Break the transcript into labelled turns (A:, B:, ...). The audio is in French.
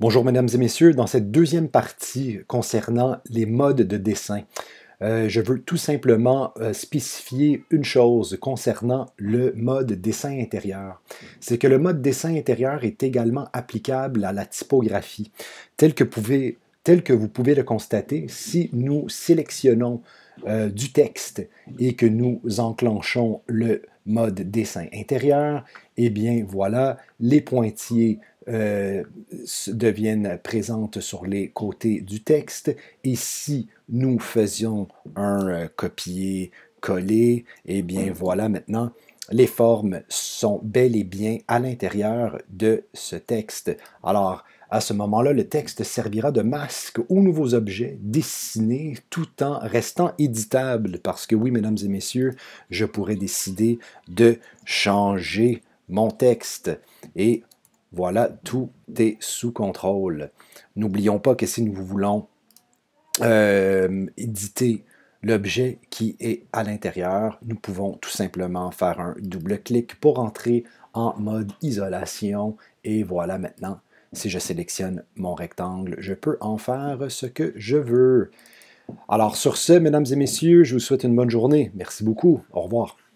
A: Bonjour mesdames et messieurs, dans cette deuxième partie concernant les modes de dessin, euh, je veux tout simplement euh, spécifier une chose concernant le mode dessin intérieur. C'est que le mode dessin intérieur est également applicable à la typographie. Tel que, tel que vous pouvez le constater, si nous sélectionnons euh, du texte et que nous enclenchons le mode dessin intérieur, eh bien voilà, les pointiers euh, deviennent présentes sur les côtés du texte. Et si nous faisions un euh, copier-coller, et eh bien mm. voilà maintenant, les formes sont bel et bien à l'intérieur de ce texte. Alors, à ce moment-là, le texte servira de masque aux nouveaux objets dessinés tout en restant éditable, parce que oui, mesdames et messieurs, je pourrais décider de changer mon texte. Et voilà, tout est sous contrôle. N'oublions pas que si nous voulons euh, éditer l'objet qui est à l'intérieur, nous pouvons tout simplement faire un double clic pour entrer en mode isolation. Et voilà maintenant, si je sélectionne mon rectangle, je peux en faire ce que je veux. Alors sur ce, mesdames et messieurs, je vous souhaite une bonne journée. Merci beaucoup. Au revoir.